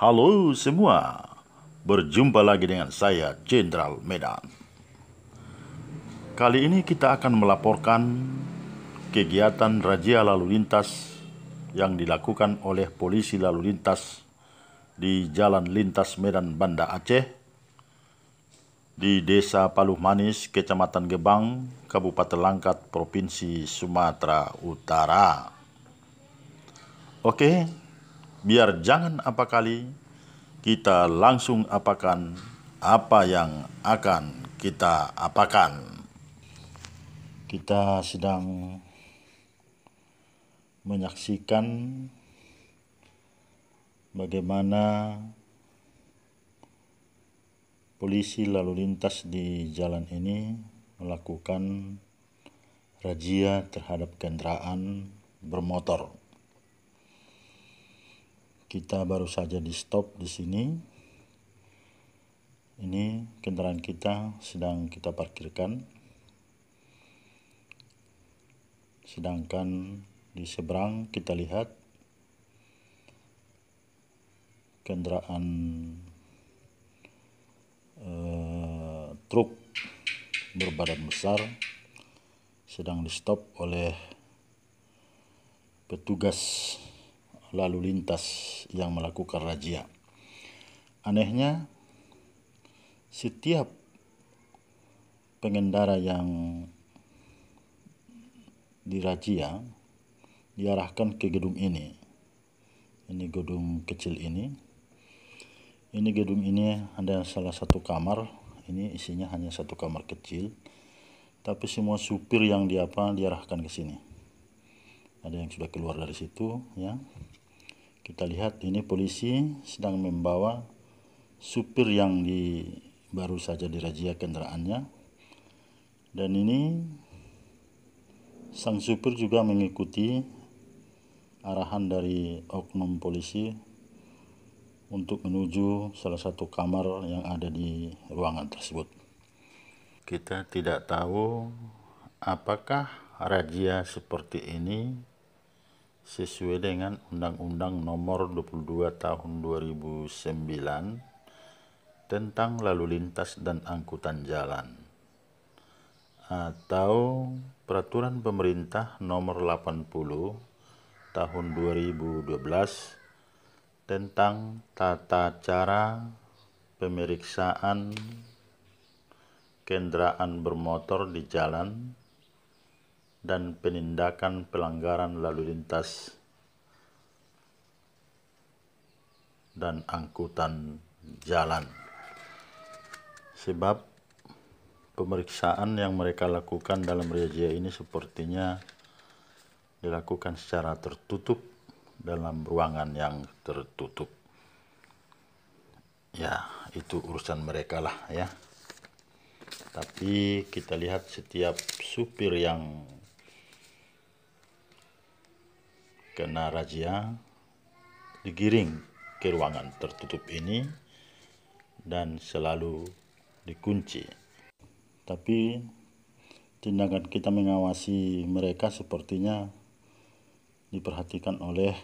Halo semua, berjumpa lagi dengan saya Jenderal Medan. Kali ini kita akan melaporkan kegiatan razia lalu lintas yang dilakukan oleh polisi lalu lintas di Jalan Lintas Medan Banda Aceh di Desa Paluh Manis, Kecamatan Gebang, Kabupaten Langkat, Provinsi Sumatera Utara. Oke, biar jangan apa kali kita langsung apakan apa yang akan kita apakan. Kita sedang menyaksikan bagaimana polisi lalu lintas di jalan ini melakukan razia terhadap kendaraan bermotor kita baru saja di stop di sini ini kendaraan kita sedang kita parkirkan sedangkan di seberang kita lihat kendaraan eh, truk berbadan besar sedang di stop oleh petugas lalu lintas yang melakukan razia. Anehnya, setiap pengendara yang dirajia diarahkan ke gedung ini. Ini gedung kecil ini. Ini gedung ini ada salah satu kamar. Ini isinya hanya satu kamar kecil. Tapi semua supir yang diapa diarahkan ke sini. Ada yang sudah keluar dari situ, ya kita lihat ini polisi sedang membawa supir yang di baru saja dirajia kendaraannya dan ini sang supir juga mengikuti arahan dari oknum polisi untuk menuju salah satu kamar yang ada di ruangan tersebut kita tidak tahu apakah rajia seperti ini sesuai dengan Undang-Undang Nomor 22 Tahun 2009 tentang lalu lintas dan angkutan jalan atau Peraturan Pemerintah Nomor 80 Tahun 2012 tentang tata cara pemeriksaan kendaraan bermotor di jalan dan penindakan pelanggaran lalu lintas dan angkutan jalan. Sebab pemeriksaan yang mereka lakukan dalam razia ini sepertinya dilakukan secara tertutup dalam ruangan yang tertutup. Ya, itu urusan mereka lah ya. Tapi kita lihat setiap supir yang kena razia digiring ke ruangan tertutup ini dan selalu dikunci. Tapi tindakan kita mengawasi mereka sepertinya diperhatikan oleh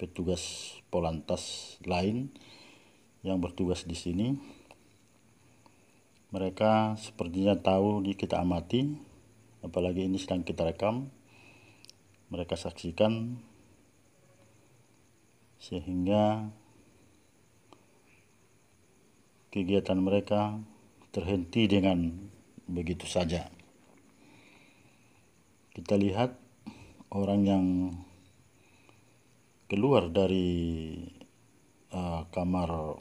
petugas Polantas lain yang bertugas di sini. Mereka sepertinya tahu di kita amati, apalagi ini sedang kita rekam mereka saksikan sehingga kegiatan mereka terhenti dengan begitu saja. Kita lihat orang yang keluar dari uh, kamar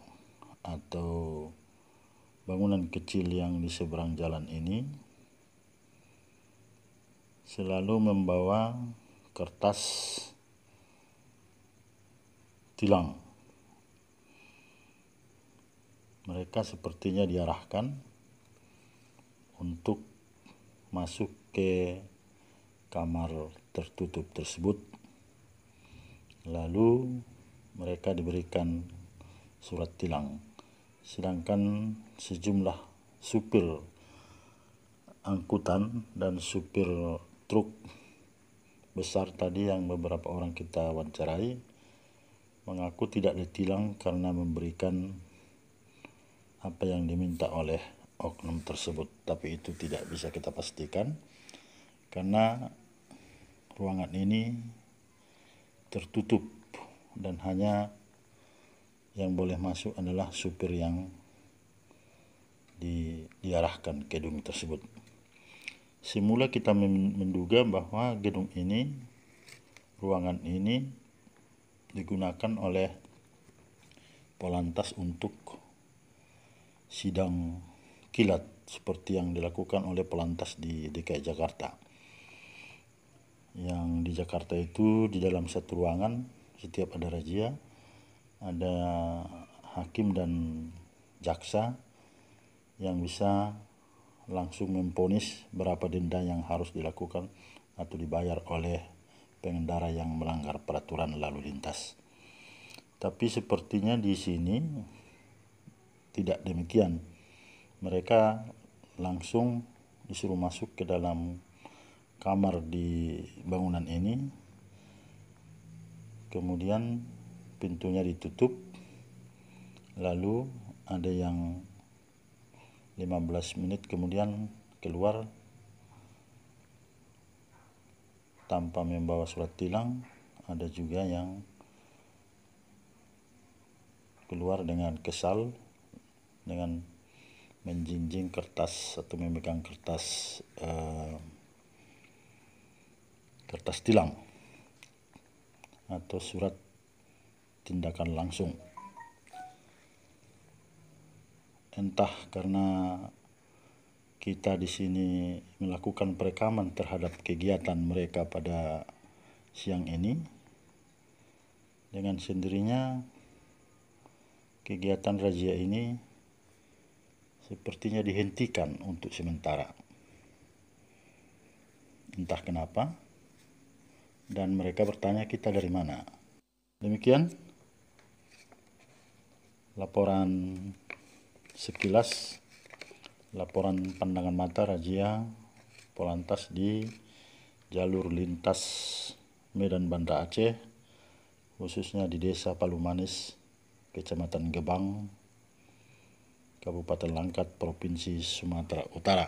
atau bangunan kecil yang di seberang jalan ini selalu membawa kertas tilang. Mereka sepertinya diarahkan untuk masuk ke kamar tertutup tersebut. Lalu mereka diberikan surat tilang. Sedangkan sejumlah supir angkutan dan supir truk besar tadi yang beberapa orang kita wawancarai mengaku tidak ditilang karena memberikan apa yang diminta oleh oknum tersebut tapi itu tidak bisa kita pastikan karena ruangan ini tertutup dan hanya yang boleh masuk adalah supir yang di, diarahkan ke gedung tersebut semula kita menduga bahwa gedung ini, ruangan ini digunakan oleh Polantas untuk sidang kilat seperti yang dilakukan oleh Polantas di DKI Jakarta. Yang di Jakarta itu di dalam satu ruangan setiap ada razia ada hakim dan jaksa yang bisa langsung memponis berapa denda yang harus dilakukan atau dibayar oleh pengendara yang melanggar peraturan lalu lintas. Tapi sepertinya di sini tidak demikian. Mereka langsung disuruh masuk ke dalam kamar di bangunan ini. Kemudian pintunya ditutup. Lalu ada yang 15 menit kemudian keluar tanpa membawa surat tilang ada juga yang keluar dengan kesal dengan menjinjing kertas atau memegang kertas eh, kertas tilang atau surat tindakan langsung entah karena kita di sini melakukan perekaman terhadap kegiatan mereka pada siang ini dengan sendirinya kegiatan razia ini sepertinya dihentikan untuk sementara entah kenapa dan mereka bertanya kita dari mana demikian laporan sekilas laporan pandangan mata razia polantas di jalur lintas Medan Banda Aceh khususnya di desa Palumanis kecamatan Gebang Kabupaten Langkat Provinsi Sumatera Utara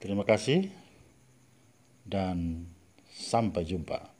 terima kasih dan sampai jumpa